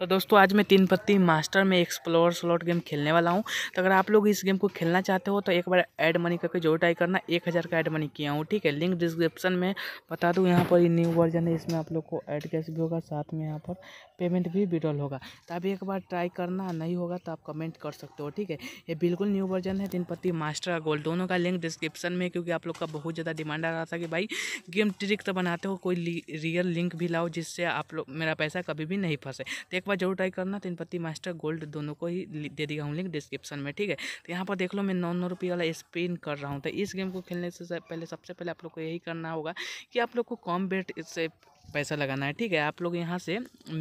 तो दोस्तों आज मैं तीन पत्ती मास्टर में एक्सप्लोर स्लॉट गेम खेलने वाला हूँ तो अगर आप लोग इस गेम को खेलना चाहते हो तो एक बार ऐड मनी करके जो ट्राई करना एक हज़ार का ऐड मनी किया हूँ ठीक है लिंक डिस्क्रिप्शन में बता दूँ यहाँ पर ये न्यू वर्जन है इसमें आप लोग को ऐड कैश भी होगा साथ में यहाँ पर पेमेंट भी विड्रॉल होगा तो अभी एक बार ट्राई करना नहीं होगा तो आप कमेंट कर सकते हो ठीक है ये बिल्कुल न्यू वर्जन है तीन पत्ती मास्टर और गोल्ड दोनों का लिंक डिस्क्रिप्शन में क्योंकि आप लोग का बहुत ज़्यादा डिमांड आ रहा था कि भाई गेम ट्रिक तो बनाते हो कोई रियल लिंक भी लाओ जिससे आप लोग मेरा पैसा कभी भी नहीं फंसे तो एक बार जरूर ट्राई करना तीन तो पत्ती मास्टर गोल्ड दोनों को ही दे दिया हूँ लिंक डिस्क्रिप्शन में ठीक है तो यहाँ पर देख लो मैं नौ नौ रुपये वाला स्पिन कर रहा हूँ तो इस गेम को खेलने से पहले सबसे पहले आप लोग को यही करना होगा कि आप लोग को कॉम बेट से पैसा लगाना है ठीक है आप लोग यहाँ से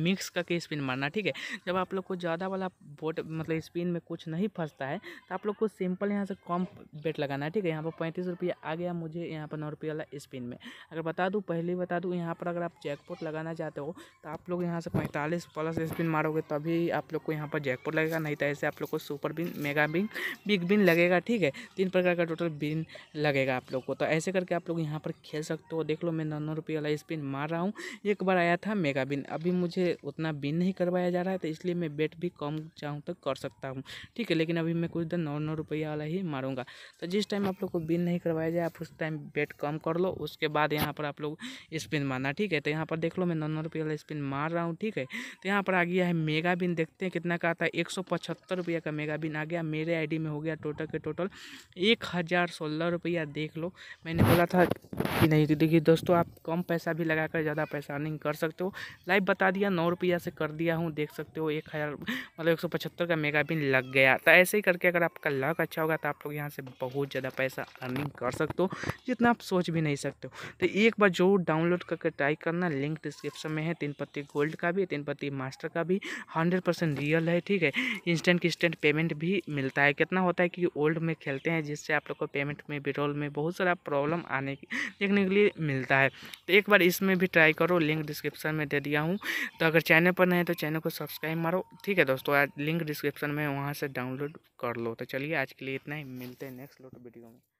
मिक्स करके स्पिन मारना ठीक है जब आप लोग को ज़्यादा वाला बोट मतलब स्पिन में कुछ नहीं फंसता है तो आप लोग को सिंपल यहाँ से कम बेट लगाना है ठीक है यहाँ पर पैंतीस रुपया आ गया मुझे यहाँ पर नौ रुपये वाला स्पिन में अगर बता दूँ पहले बता दूँ यहाँ पर अगर आप जैकपोट लगाना चाहते हो तो आप लोग यहाँ से पैंतालीस प्लस स्पिन मारोगे तभी आप लोग को यहाँ पर जैकपोट लगेगा नहीं तो ऐसे आप लोग को super bin mega bin big bin लगेगा ठीक है तीन प्रकार का टोटल बिन लगेगा आप लोग को तो ऐसे करके आप लोग यहाँ पर खेल सकते हो देख लो मैं नौ नौ रुपये वाला स्पिन मार रहा हूँ एक बार आया था मेगा बिन अभी मुझे उतना बिन नहीं करवाया जा रहा है तो इसलिए मैं बेट भी कम चाहूँ तो कर सकता हूँ ठीक है लेकिन अभी मैं कुछ दिन नौ नौ रुपया वाला ही मारूंगा तो जिस टाइम आप लोग को बिन नहीं करवाया जाए आप उस टाइम बेट कम कर लो उसके बाद यहाँ पर आप लोग स्पिन मारना ठीक है तो यहाँ पर देख लो मैं नौ नौ रुपये वाला स्पिन मार रहा हूँ ठीक है तो यहाँ पर आ गया है मेगा बिन देखते हैं कितना का आता है एक सौ पचहत्तर का मेगा बिन आ गया मेरे आई में हो गया टोटल के टोटल एक हज़ार सोलह रुपया देख लो मैंने बोला था कि नहीं तो देखिए दोस्तों आप कम पैसा भी लगाकर ज़्यादा आप ऐसा अर्निंग कर सकते हो लाइव बता दिया नौ रुपया से कर दिया हूँ देख सकते हो एक हज़ार मतलब एक सौ पचहत्तर का मेगा बिन लग गया तो ऐसे ही करके अगर आपका लक अच्छा होगा तो आप लोग यहाँ से बहुत ज़्यादा पैसा अर्निंग कर सकते हो जितना आप सोच भी नहीं सकते हो तो एक बार जरूर डाउनलोड करके ट्राई करना लिंक डिस्क्रिप्शन में है तीन पत्ती गोल्ड का भी तीन पत्ती मास्टर का भी हंड्रेड परसेंट रियल है ठीक है इंस्टेंट इंस्टेंट पेमेंट भी मिलता है कितना होता है कि ओल्ड में खेलते हैं जिससे आप लोग को पेमेंट में विड्रॉल में बहुत सारा प्रॉब्लम आने की देखने के लिए मिलता है तो एक बार इसमें भी ट्राई करो लिंक डिस्क्रिप्शन में दे दिया हूँ तो अगर चैनल पर नहीं है तो चैनल को सब्सक्राइब मारो ठीक है दोस्तों आज लिंक डिस्क्रिप्शन में वहाँ से डाउनलोड कर लो तो चलिए आज के लिए इतना ही मिलते हैं नेक्स्ट लोटो वीडियो में